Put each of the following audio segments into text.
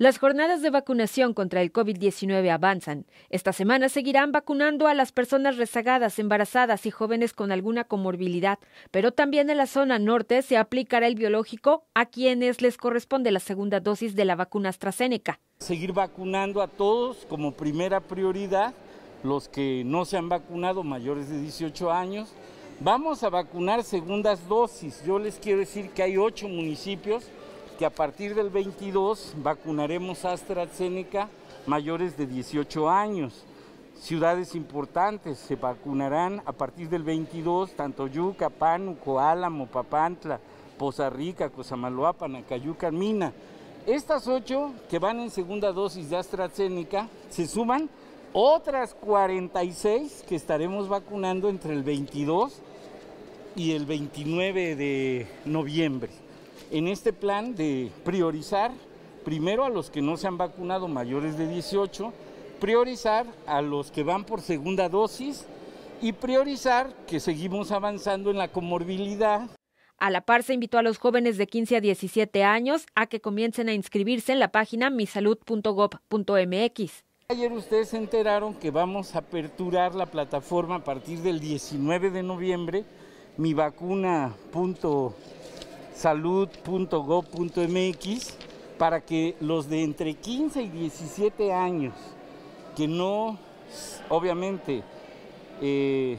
Las jornadas de vacunación contra el COVID-19 avanzan. Esta semana seguirán vacunando a las personas rezagadas, embarazadas y jóvenes con alguna comorbilidad, pero también en la zona norte se aplicará el biológico a quienes les corresponde la segunda dosis de la vacuna AstraZeneca. Seguir vacunando a todos como primera prioridad, los que no se han vacunado mayores de 18 años. Vamos a vacunar segundas dosis. Yo les quiero decir que hay ocho municipios que a partir del 22 vacunaremos AstraZeneca mayores de 18 años. Ciudades importantes se vacunarán a partir del 22, tanto Yuca, Pánuco, Álamo, Papantla, Poza Rica, Cosamaloapan, Nacayuca, Mina. Estas ocho que van en segunda dosis de AstraZeneca se suman otras 46 que estaremos vacunando entre el 22 y el 29 de noviembre en este plan de priorizar primero a los que no se han vacunado mayores de 18, priorizar a los que van por segunda dosis y priorizar que seguimos avanzando en la comorbilidad. A la par se invitó a los jóvenes de 15 a 17 años a que comiencen a inscribirse en la página misalud.gov.mx. Ayer ustedes se enteraron que vamos a aperturar la plataforma a partir del 19 de noviembre, mivacuna.mx salud.gov.mx para que los de entre 15 y 17 años que no, obviamente, eh,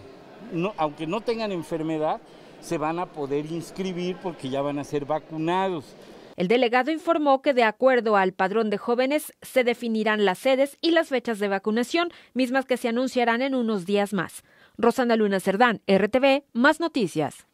aunque no tengan enfermedad, se van a poder inscribir porque ya van a ser vacunados. El delegado informó que de acuerdo al padrón de jóvenes se definirán las sedes y las fechas de vacunación, mismas que se anunciarán en unos días más. Rosana Luna Cerdán, RTV, más noticias.